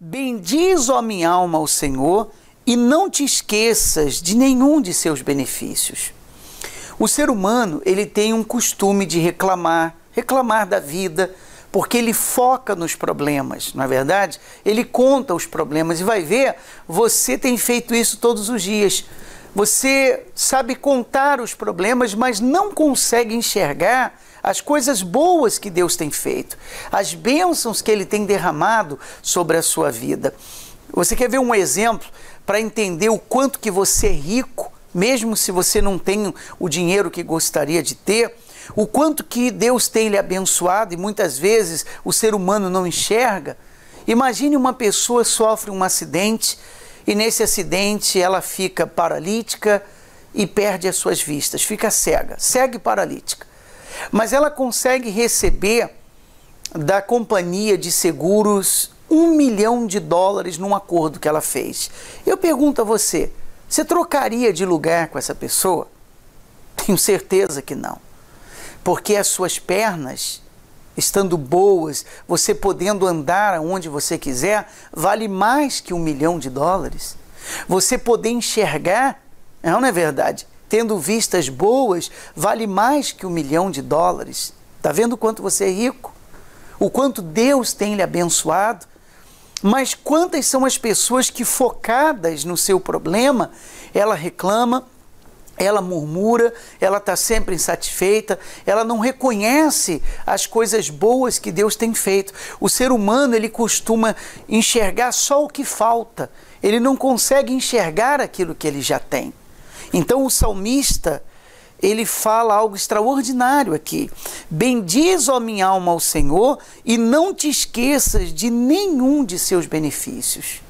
Bendiz, ó minha alma, o Senhor, e não te esqueças de nenhum de seus benefícios. O ser humano, ele tem um costume de reclamar, reclamar da vida, porque ele foca nos problemas, não é verdade? Ele conta os problemas e vai ver, você tem feito isso todos os dias. Você sabe contar os problemas, mas não consegue enxergar as coisas boas que Deus tem feito, as bênçãos que Ele tem derramado sobre a sua vida. Você quer ver um exemplo para entender o quanto que você é rico, mesmo se você não tem o dinheiro que gostaria de ter? O quanto que Deus tem lhe abençoado e muitas vezes o ser humano não enxerga? Imagine uma pessoa sofre um acidente e nesse acidente ela fica paralítica e perde as suas vistas, fica cega, cega e paralítica. Mas ela consegue receber da companhia de seguros um milhão de dólares num acordo que ela fez. Eu pergunto a você, você trocaria de lugar com essa pessoa? Tenho certeza que não. Porque as suas pernas estando boas, você podendo andar aonde você quiser, vale mais que um milhão de dólares. Você poder enxergar, é, não é verdade? Tendo vistas boas, vale mais que um milhão de dólares. Está vendo o quanto você é rico? O quanto Deus tem lhe abençoado? Mas quantas são as pessoas que, focadas no seu problema, ela reclama, ela murmura, ela está sempre insatisfeita, ela não reconhece as coisas boas que Deus tem feito. O ser humano ele costuma enxergar só o que falta, ele não consegue enxergar aquilo que ele já tem. Então o salmista ele fala algo extraordinário aqui. Bendiz, ó minha alma, ao Senhor e não te esqueças de nenhum de seus benefícios.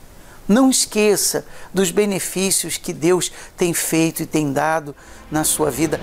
Não esqueça dos benefícios que Deus tem feito e tem dado na sua vida.